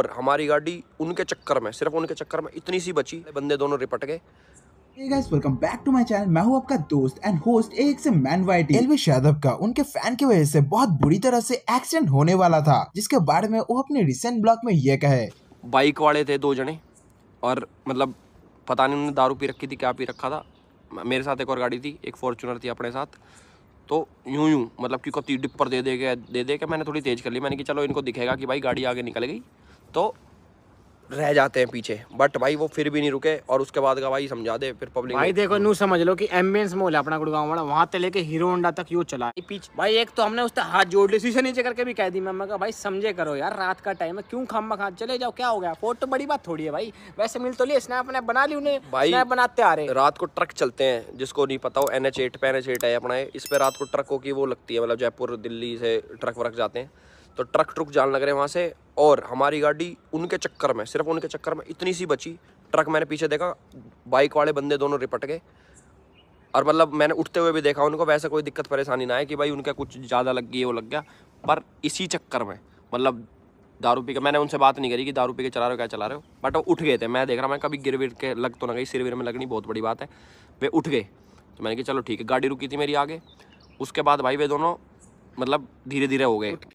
और हमारी गाड़ी उनके चक्कर में सिर्फ उनके चक्कर में इतनी सी बची बंदे दोनों रिपट गए उनके फैन की वजह से बहुत बुरी तरह से एक्सीडेंट होने वाला था जिसके बारे में वो अपने रिसेंट ब्लॉग में ये कहे बाइक वाले थे दो जने और मतलब पता नहीं उन्होंने दारू पी रखी थी क्या पी रखा था मेरे साथ एक और गाड़ी थी एक फॉर्चुनर थी अपने साथ तो यूं यूं मतलब कि कति दे दे के दे दे के मैंने थोड़ी तेज़ कर ली मैंने कि चलो इनको दिखेगा कि भाई गाड़ी आगे निकल गई तो रह जाते हैं पीछे बट भाई वो फिर भी नहीं रुके और उसके बाद का भाई समझा दे फिर पब्लिक भाई देखो नू समझ लो कि एम्बियंस मॉल है अपना गुड़गांव वाला वहाँ से लेके हीरो होंडा तक यू चला पीछे भाई एक तो हमने उसका हाथ जोड़ लिया शीशे नीचे करके भी कह दी मम्मा का भाई समझे करो यार रात का टाइम है क्यों खाम खा चले जाओ क्या हो गया फोट तो बड़ी बात थोड़ी है भाई वैसे मिल तो लिया स्नैप ने बना ली उन्हें भाई बनाते आ रहे रात को ट्रक चलते हैं जिसको नहीं पता हो एन एच एट पे एन एच एट है अपना इस पे रात को ट्रकों की वो लगती है मतलब जयपुर दिल्ली से ट्रक वर्क जाते हैं तो ट्रक ट्रुक जान लग रहे हैं वहाँ से और हमारी गाड़ी उनके चक्कर में सिर्फ उनके चक्कर में इतनी सी बची ट्रक मैंने पीछे देखा बाइक वाले बंदे दोनों रिपट गए और मतलब मैंने उठते हुए भी देखा उनको वैसे कोई दिक्कत परेशानी ना है कि भाई उनका कुछ ज़्यादा लग गई वो लग गया पर इसी चक्कर में मतलब दारू पी के मैंने उनसे बात नहीं करी कि दारू पी के चला रहे हो क्या चला रहे हो बट वो उठ गए थे मैं देख रहा मैं कभी गिर विर के लग तो ना गई सिर विर में लगनी बहुत बड़ी बात है वे उठ गए तो मैंने कहा चलो ठीक है गाड़ी रुकी थी मेरी आगे उसके बाद भाई वे दोनों मतलब धीरे धीरे हो गए